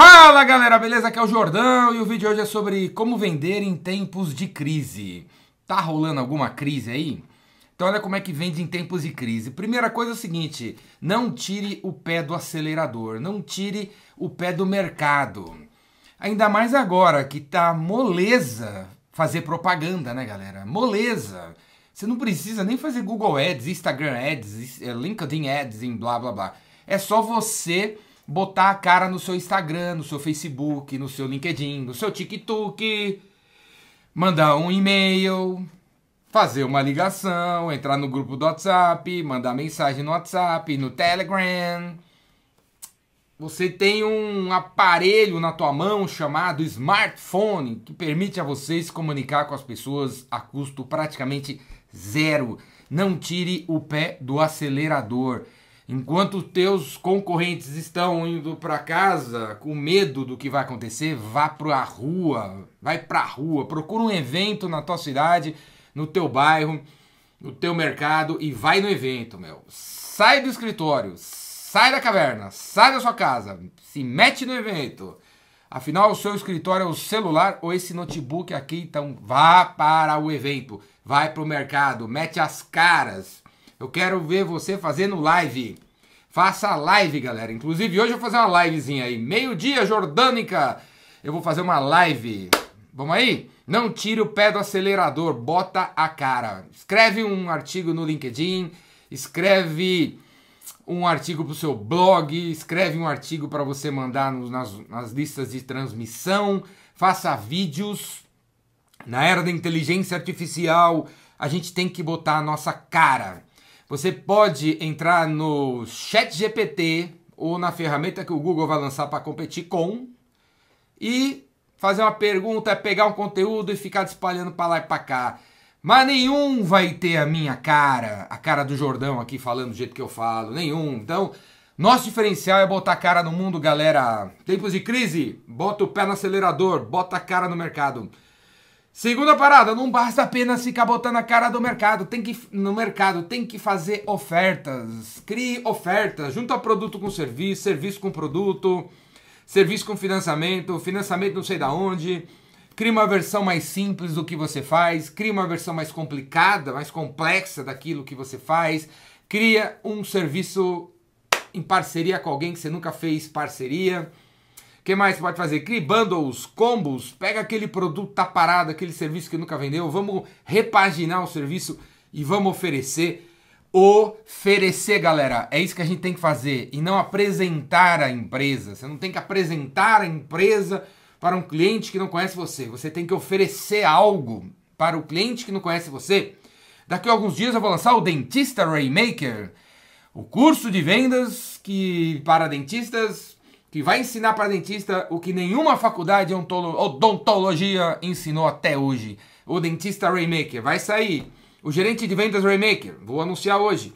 Fala galera, beleza? Aqui é o Jordão e o vídeo hoje é sobre como vender em tempos de crise. Tá rolando alguma crise aí? Então olha como é que vende em tempos de crise. Primeira coisa é o seguinte, não tire o pé do acelerador, não tire o pé do mercado. Ainda mais agora que tá moleza fazer propaganda, né galera? Moleza. Você não precisa nem fazer Google Ads, Instagram Ads, LinkedIn Ads, em blá blá blá. É só você botar a cara no seu Instagram, no seu Facebook, no seu LinkedIn, no seu TikTok, mandar um e-mail, fazer uma ligação, entrar no grupo do WhatsApp, mandar mensagem no WhatsApp, no Telegram. Você tem um aparelho na tua mão chamado smartphone que permite a você se comunicar com as pessoas a custo praticamente zero. Não tire o pé do acelerador. Enquanto teus concorrentes estão indo para casa com medo do que vai acontecer, vá para a rua, vai para a rua, procura um evento na tua cidade, no teu bairro, no teu mercado e vai no evento, meu. Sai do escritório, sai da caverna, sai da sua casa, se mete no evento. Afinal, o seu escritório é o celular ou esse notebook aqui, então vá para o evento, vai para o mercado, mete as caras. Eu quero ver você fazendo live. Faça live, galera. Inclusive, hoje eu vou fazer uma livezinha aí. Meio-dia, Jordânica. Eu vou fazer uma live. Vamos aí? Não tire o pé do acelerador, bota a cara. Escreve um artigo no LinkedIn, escreve um artigo para o seu blog, escreve um artigo para você mandar nos, nas, nas listas de transmissão, faça vídeos. Na era da inteligência artificial, a gente tem que botar a nossa cara. Você pode entrar no Chat GPT ou na ferramenta que o Google vai lançar para competir com e fazer uma pergunta, pegar um conteúdo e ficar espalhando para lá e para cá. Mas nenhum vai ter a minha cara, a cara do Jordão aqui falando do jeito que eu falo, nenhum. Então, nosso diferencial é botar a cara no mundo, galera. Tempos de crise, bota o pé no acelerador, bota a cara no mercado. Segunda parada, não basta apenas ficar botando a cara do mercado, tem que no mercado tem que fazer ofertas, crie ofertas, junta produto com serviço, serviço com produto, serviço com financiamento, financiamento não sei da onde, crie uma versão mais simples do que você faz, crie uma versão mais complicada, mais complexa daquilo que você faz, cria um serviço em parceria com alguém que você nunca fez parceria que mais você pode fazer? Crie bundles, combos, pega aquele produto tá parado, aquele serviço que nunca vendeu, vamos repaginar o serviço e vamos oferecer. Oferecer, galera, é isso que a gente tem que fazer e não apresentar a empresa. Você não tem que apresentar a empresa para um cliente que não conhece você. Você tem que oferecer algo para o cliente que não conhece você. Daqui a alguns dias eu vou lançar o Dentista Raymaker, o curso de vendas que para dentistas que vai ensinar para dentista o que nenhuma faculdade odontologia ensinou até hoje. O dentista Raymaker vai sair. O gerente de vendas Raymaker, vou anunciar hoje.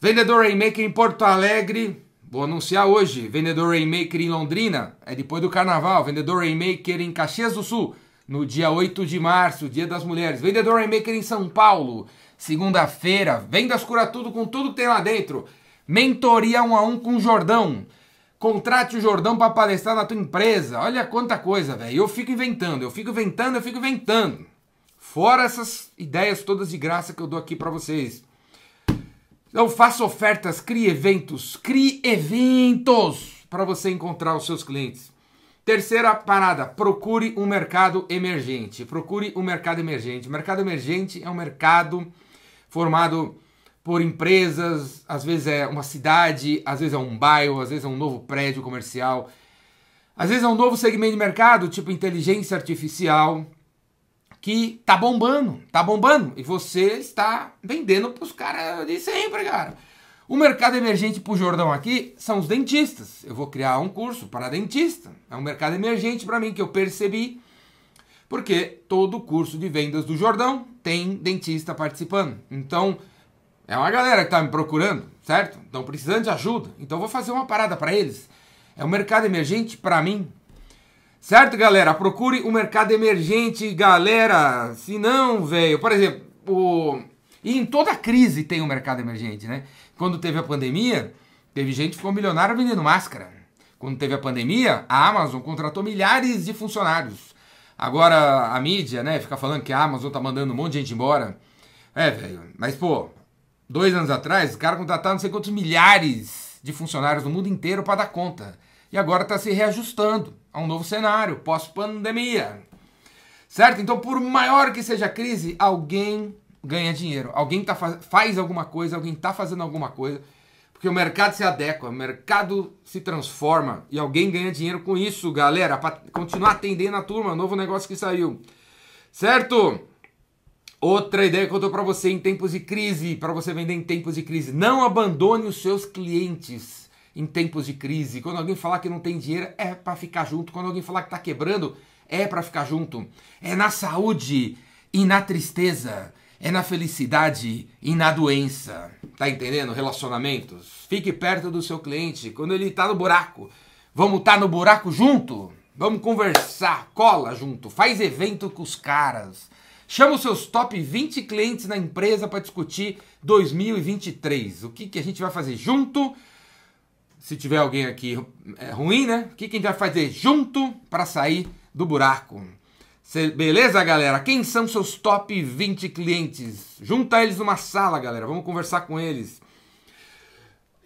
Vendedor Raymaker em Porto Alegre, vou anunciar hoje. Vendedor Raymaker em Londrina, é depois do carnaval. Vendedor Raymaker em Caxias do Sul, no dia 8 de março, dia das mulheres. Vendedor Raymaker em São Paulo, segunda-feira. Vendas cura tudo com tudo que tem lá dentro. Mentoria 1 a 1 com Jordão. Contrate o Jordão para palestrar na tua empresa. Olha quanta coisa, velho. Eu fico inventando, eu fico inventando, eu fico inventando. Fora essas ideias todas de graça que eu dou aqui para vocês. Então faça ofertas, crie eventos, crie eventos para você encontrar os seus clientes. Terceira parada, procure um mercado emergente. Procure um mercado emergente. mercado emergente é um mercado formado por empresas, às vezes é uma cidade, às vezes é um bairro, às vezes é um novo prédio comercial, às vezes é um novo segmento de mercado, tipo inteligência artificial, que tá bombando, tá bombando, e você está vendendo para os caras de sempre, cara. O mercado emergente para o Jordão aqui são os dentistas. Eu vou criar um curso para dentista. É um mercado emergente para mim que eu percebi, porque todo curso de vendas do Jordão tem dentista participando. Então, é uma galera que tá me procurando, certo? Estão precisando de ajuda. Então vou fazer uma parada para eles. É o um mercado emergente para mim. Certo, galera? Procure o um mercado emergente, galera. Se não, velho, por exemplo, o... e em toda crise tem o um mercado emergente, né? Quando teve a pandemia, teve gente que ficou milionário vendendo máscara. Quando teve a pandemia, a Amazon contratou milhares de funcionários. Agora a mídia, né, fica falando que a Amazon tá mandando um monte de gente embora. É, velho, mas pô, dois anos atrás, o cara contratou não sei quantos milhares de funcionários no mundo inteiro para dar conta. E agora está se reajustando a um novo cenário, pós-pandemia. Certo? Então, por maior que seja a crise, alguém ganha dinheiro. Alguém tá faz, faz alguma coisa, alguém está fazendo alguma coisa. Porque o mercado se adequa, o mercado se transforma e alguém ganha dinheiro com isso, galera, para continuar atendendo a turma, novo negócio que saiu. Certo? Outra ideia que eu dou para você em tempos de crise, para você vender em tempos de crise, não abandone os seus clientes em tempos de crise. Quando alguém falar que não tem dinheiro, é para ficar junto. Quando alguém falar que está quebrando, é para ficar junto. É na saúde e na tristeza. É na felicidade e na doença. Tá entendendo? Relacionamentos. Fique perto do seu cliente. Quando ele tá no buraco, vamos estar tá no buraco junto? Vamos conversar, cola junto, faz evento com os caras. Chama os seus top 20 clientes na empresa para discutir 2023. O que, que a gente vai fazer junto? Se tiver alguém aqui é, ruim, né? O que, que a gente vai fazer junto para sair do buraco? Beleza, galera? Quem são seus top 20 clientes? Junta eles numa sala, galera. Vamos conversar com eles.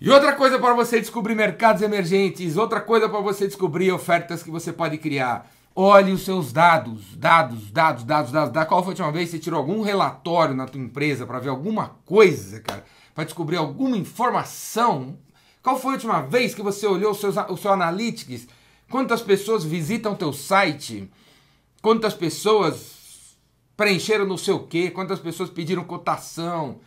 E outra coisa para você descobrir mercados emergentes, outra coisa para você descobrir ofertas que você pode criar. Olhe os seus dados, dados, dados, dados, dados. Da qual foi a última vez que você tirou algum relatório na tua empresa para ver alguma coisa, cara? Para descobrir alguma informação? Qual foi a última vez que você olhou os seus, o seu Analytics? Quantas pessoas visitam teu site? Quantas pessoas preencheram não sei o quê? Quantas pessoas pediram cotação?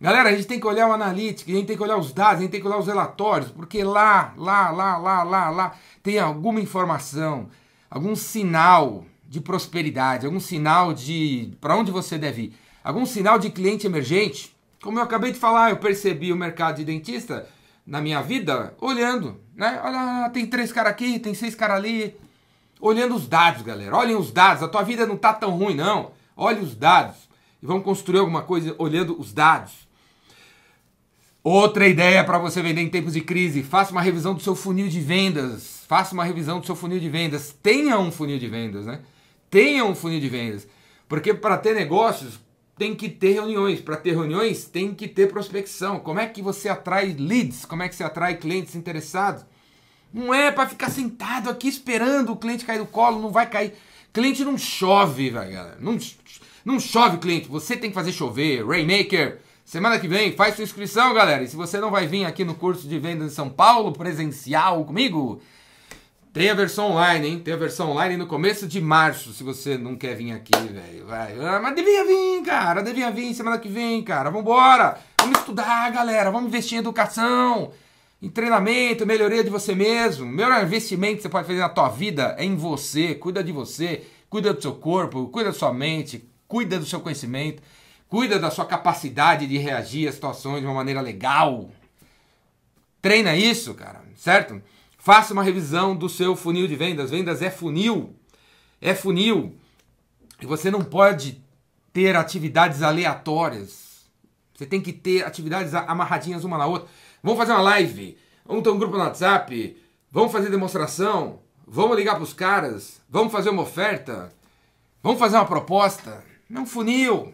Galera, a gente tem que olhar o analytics, a gente tem que olhar os dados, a gente tem que olhar os relatórios, porque lá, lá, lá, lá, lá, lá tem alguma informação, algum sinal de prosperidade, algum sinal de para onde você deve ir, algum sinal de cliente emergente. Como eu acabei de falar, eu percebi o mercado de dentista na minha vida olhando, né? Olha, tem três caras aqui, tem seis caras ali. Olhando os dados, galera. Olhem os dados. A tua vida não tá tão ruim, não. Olhe os dados. E vamos construir alguma coisa olhando os dados. Outra ideia para você vender em tempos de crise: faça uma revisão do seu funil de vendas faça uma revisão do seu funil de vendas, tenha um funil de vendas, né? Tenha um funil de vendas. Porque para ter negócios, tem que ter reuniões. Para ter reuniões, tem que ter prospecção. Como é que você atrai leads? Como é que você atrai clientes interessados? Não é para ficar sentado aqui esperando o cliente cair do colo, não vai cair. Cliente não chove, velho, galera. Não, não chove cliente, você tem que fazer chover. Rainmaker, semana que vem, faz sua inscrição, galera. E se você não vai vir aqui no curso de vendas em São Paulo, presencial comigo, tem a versão online, hein? Tem a versão online no começo de março, se você não quer vir aqui, velho. Vai. Ah, mas devia vir, cara. Devia vir semana que vem, cara. Vambora. Vamos estudar, galera. Vamos investir em educação, em treinamento, melhoria de você mesmo. O melhor investimento que você pode fazer na tua vida é em você. Cuida de você, cuida do seu corpo, cuida da sua mente, cuida do seu conhecimento, cuida da sua capacidade de reagir a situações de uma maneira legal. Treina isso, cara, certo? Faça uma revisão do seu funil de vendas. Vendas é funil. É funil. E você não pode ter atividades aleatórias. Você tem que ter atividades amarradinhas uma na outra. Vamos fazer uma live. Vamos ter um grupo no WhatsApp. Vamos fazer demonstração. Vamos ligar para os caras. Vamos fazer uma oferta. Vamos fazer uma proposta. Não funil.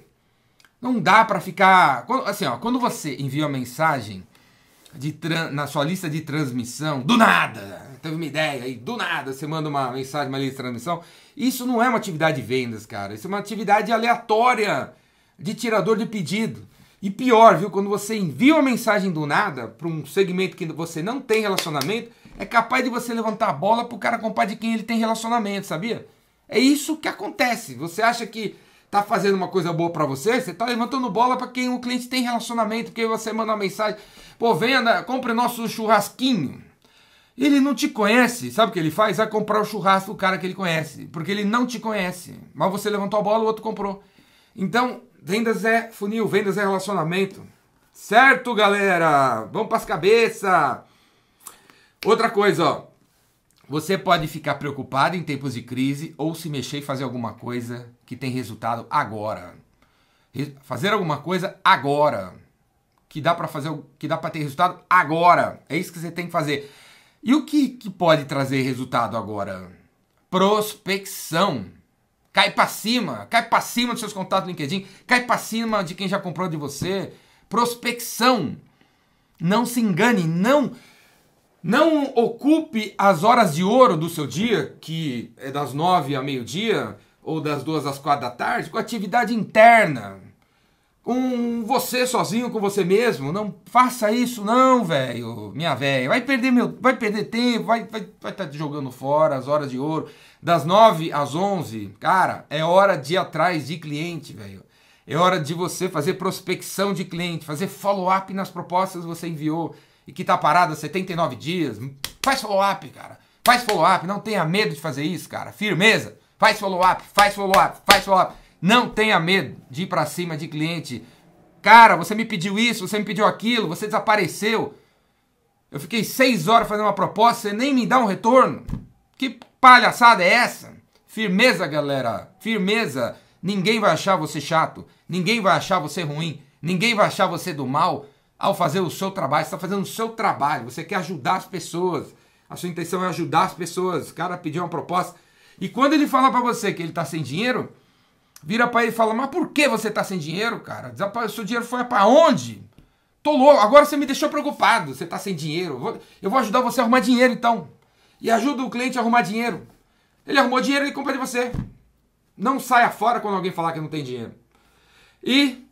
Não dá para ficar. Assim, ó, quando você envia uma mensagem de na sua lista de transmissão, do nada, teve uma ideia aí, do nada você manda uma mensagem, uma lista de transmissão. Isso não é uma atividade de vendas, cara. Isso é uma atividade aleatória de tirador de pedido. E pior, viu? Quando você envia uma mensagem do nada para um segmento que você não tem relacionamento, é capaz de você levantar a bola para o cara comprar de quem ele tem relacionamento, sabia? É isso que acontece. Você acha que tá fazendo uma coisa boa para você, você tá levantando bola para quem o cliente tem relacionamento, porque você manda uma mensagem, pô, venda compre nosso churrasquinho. Ele não te conhece, sabe o que ele faz? Vai comprar o churrasco do cara que ele conhece, porque ele não te conhece. Mas você levantou a bola, o outro comprou. Então, vendas é funil, vendas é relacionamento. Certo, galera? Vamos para as cabeças. Outra coisa, ó. Você pode ficar preocupado em tempos de crise ou se mexer e fazer alguma coisa que tem resultado agora. Fazer alguma coisa agora que dá para fazer, que dá para ter resultado agora. É isso que você tem que fazer. E o que, que pode trazer resultado agora? Prospecção. Cai para cima, cai para cima dos seus contatos no LinkedIn, cai para cima de quem já comprou de você. Prospecção. Não se engane, não não ocupe as horas de ouro do seu dia, que é das nove ao meio-dia, ou das duas às quatro da tarde, com atividade interna. Com você sozinho, com você mesmo. Não faça isso, não, velho. Minha velha. Vai perder meu. Vai perder tempo, vai estar vai, vai tá jogando fora as horas de ouro. Das nove às onze, cara, é hora de ir atrás de cliente, velho. É hora de você fazer prospecção de cliente, fazer follow-up nas propostas que você enviou e que está parada 79 dias. Faz follow-up, cara. Faz follow-up. Não tenha medo de fazer isso, cara. Firmeza. Faz follow-up, faz follow-up, faz follow-up. Não tenha medo de ir para cima de cliente. Cara, você me pediu isso, você me pediu aquilo, você desapareceu. Eu fiquei seis horas fazendo uma proposta, você nem me dá um retorno. Que palhaçada é essa? Firmeza, galera. Firmeza. Ninguém vai achar você chato. Ninguém vai achar você ruim. Ninguém vai achar você do mal ao fazer o seu trabalho, você está fazendo o seu trabalho, você quer ajudar as pessoas, a sua intenção é ajudar as pessoas, o cara pediu uma proposta. E quando ele fala para você que ele está sem dinheiro, vira para ele e fala: Mas por que você está sem dinheiro, cara? O seu dinheiro foi para onde? Tô louco, agora você me deixou preocupado, você está sem dinheiro. Eu vou ajudar você a arrumar dinheiro então. E ajuda o cliente a arrumar dinheiro. Ele arrumou dinheiro, e compra de você. Não saia fora quando alguém falar que não tem dinheiro. E,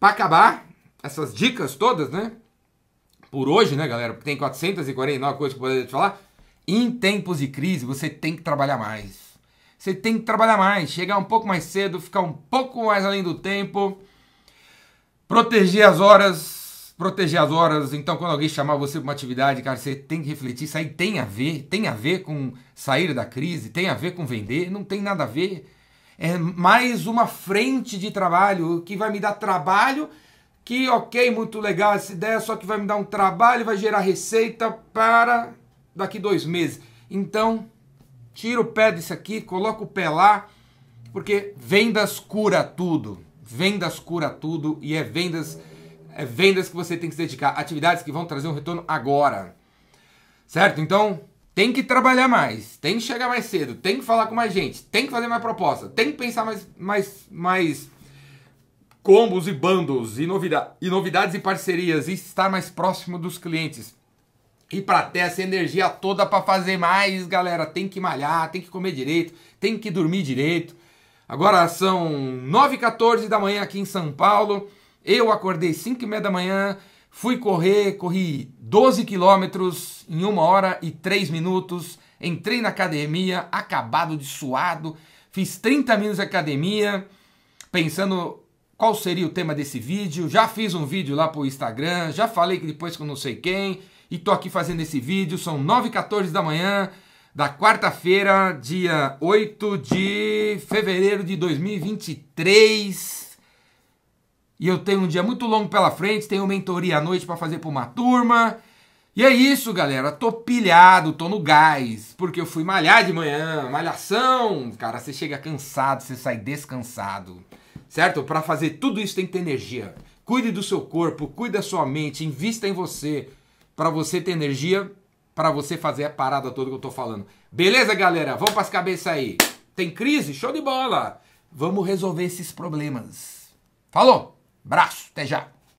para acabar, essas dicas todas, né? Por hoje, né, galera? Porque tem 449 coisas que eu poderia te falar. Em tempos de crise, você tem que trabalhar mais. Você tem que trabalhar mais, chegar um pouco mais cedo, ficar um pouco mais além do tempo, proteger as horas, proteger as horas. Então, quando alguém chamar você para uma atividade, cara, você tem que refletir. Isso aí tem a ver, tem a ver com sair da crise, tem a ver com vender, não tem nada a ver. É mais uma frente de trabalho que vai me dar trabalho que ok, muito legal essa ideia, só que vai me dar um trabalho, vai gerar receita para daqui dois meses. Então, tira o pé disso aqui, coloca o pé lá, porque vendas cura tudo. Vendas cura tudo e é vendas, é vendas que você tem que se dedicar, atividades que vão trazer um retorno agora. Certo? Então, tem que trabalhar mais, tem que chegar mais cedo, tem que falar com mais gente, tem que fazer mais proposta, tem que pensar mais, mais, mais combos e bundles e, novida e novidades e parcerias e estar mais próximo dos clientes. E para ter essa energia toda para fazer mais, galera, tem que malhar, tem que comer direito, tem que dormir direito. Agora são 9h14 da manhã aqui em São Paulo. Eu acordei 5h30 da manhã, fui correr, corri 12 quilômetros em 1 hora e 3 minutos. Entrei na academia, acabado de suado, fiz 30 minutos de academia, pensando qual seria o tema desse vídeo. Já fiz um vídeo lá pro Instagram, já falei que depois com não sei quem. E tô aqui fazendo esse vídeo, são 9h14 da manhã da quarta-feira, dia 8 de fevereiro de 2023. E eu tenho um dia muito longo pela frente, tenho mentoria à noite para fazer para uma turma. E é isso, galera. Tô pilhado, tô no gás, porque eu fui malhar de manhã, malhação. Cara, você chega cansado, você sai descansado certo? Para fazer tudo isso tem que ter energia. Cuide do seu corpo, cuide da sua mente, invista em você para você ter energia para você fazer a parada toda que eu tô falando. Beleza, galera? Vamos para as cabeças aí. Tem crise? Show de bola. Vamos resolver esses problemas. Falou. Braço. Até já.